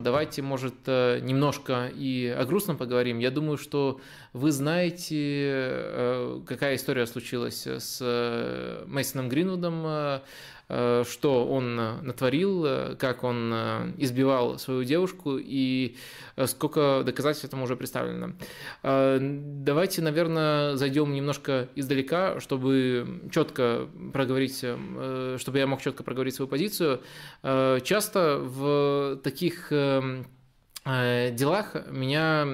Давайте, может, э, немножко и о грустном поговорим. Я думаю, что вы знаете, э, какая история случилась с э, Мейсоном Гринвудом, Э, что он э, натворил, э, как он избивал свою девушку и сколько доказательств этому уже представлено. Давайте, наверное, зайдем немножко издалека, чтобы четко проговорить, чтобы я мог четко проговорить свою позицию. Часто в таких эм, Э, делах меня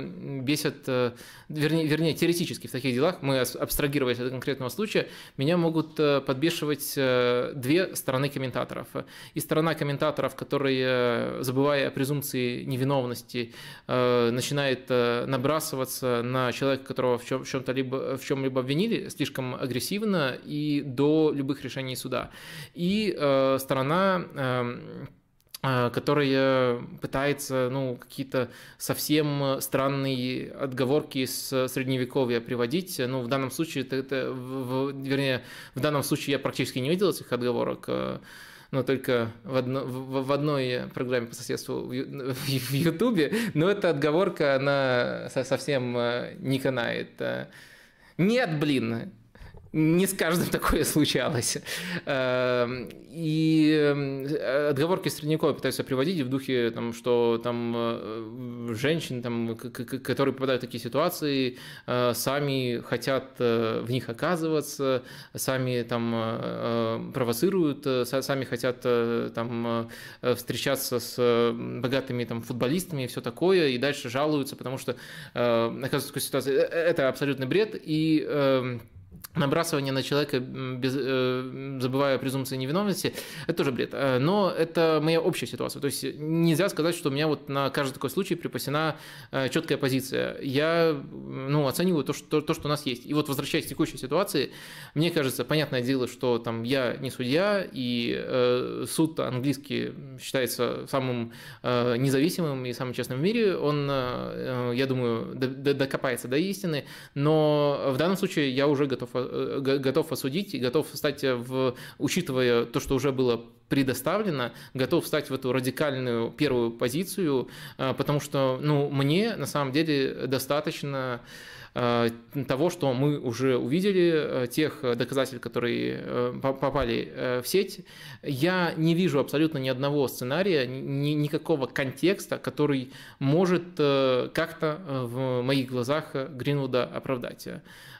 бесят, э, вернее, вернее, теоретически в таких делах, мы абстрагировались от конкретного случая, меня могут э, подбешивать две стороны комментаторов. И сторона комментаторов, которые, забывая о презумпции невиновности, начинает набрасываться на человека, которого в чем-то либо в чем-либо обвинили, слишком агрессивно и до любых решений суда. И сторона эм, Э, которая пытается ну, какие-то совсем странные отговорки из средневековья приводить. Ну, в данном случае, это, это, в, вернее, в данном случае я практически не видел этих отговорок э, но только в, одно, в, в одной программе по соседству в, в Ютубе, но эта отговорка, она совсем э, не канает. Нет, блин, не с каждым такое случалось. Эм, и эм, отговорки Среднякова пытаются приводить в духе, там, что там э, женщины, там, которые попадают в такие ситуации, э, сами хотят э, в них оказываться, сами там провоцируют, сами хотят там встречаться с богатыми там футболистами и все такое, и дальше жалуются, потому что оказывается такой ситуации. Это абсолютный бред, и эм, набрасывание на человека, без, э, забывая о презумпции невиновности, это тоже бред. Э, но это моя общая ситуация. То есть нельзя сказать, что у меня вот на каждый такой случай припасена э, четкая позиция. Я ну, оцениваю то что, то, что у нас есть. И вот возвращаясь к текущей ситуации, мне кажется, понятное дело, что там я не судья, и э, суд английский считается самым э, независимым и самым честным в мире. Он, э, э я думаю, докопается до истины. Но в данном случае я уже готов готов, э, готов осудить, и готов стать, в, учитывая то, что уже было предоставлено, готов встать в эту радикальную первую позицию, э, потому что ну, мне на самом деле достаточно Э, того, что мы уже увидели, э, тех э, доказательств, которые попали в сеть, я не вижу абсолютно ни одного сценария, ни, никакого контекста, который может как-то в моих глазах Гринвуда оправдать.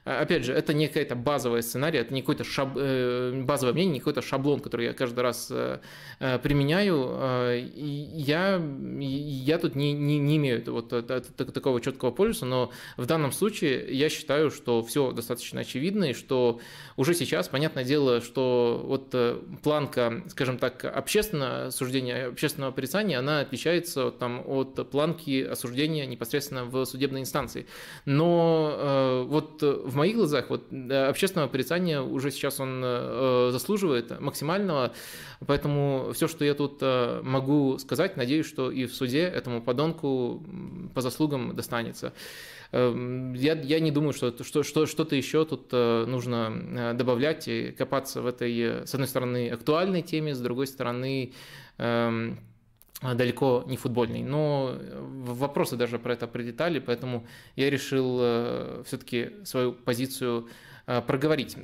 Опять же, это не какая-то базовая сценарий, это не какое-то шаб... базовое мнение, не какой-то шаблон, который я каждый раз применяю. Я, я тут не, не, не имею вот такого четкого полюса, но в данном случае случае я считаю, что все достаточно очевидно, и что уже сейчас, понятное дело, что вот э, планка, скажем так, общественного суждения, общественного порицания, она отличается там, от планки осуждения непосредственно в судебной инстанции. Но э, вот в моих глазах вот, э, общественного порицания уже сейчас он заслуживает максимального, поэтому все, что я тут могу сказать, надеюсь, что и в суде этому подонку по заслугам достанется. Эм, я я не думаю, что, что, что что-то еще тут э, нужно э, добавлять и копаться в этой, э, с одной стороны, актуальной теме, с другой стороны, эм, далеко не футбольной. Но вопросы даже про это, про детали, поэтому я решил все-таки свою позицию проговорить.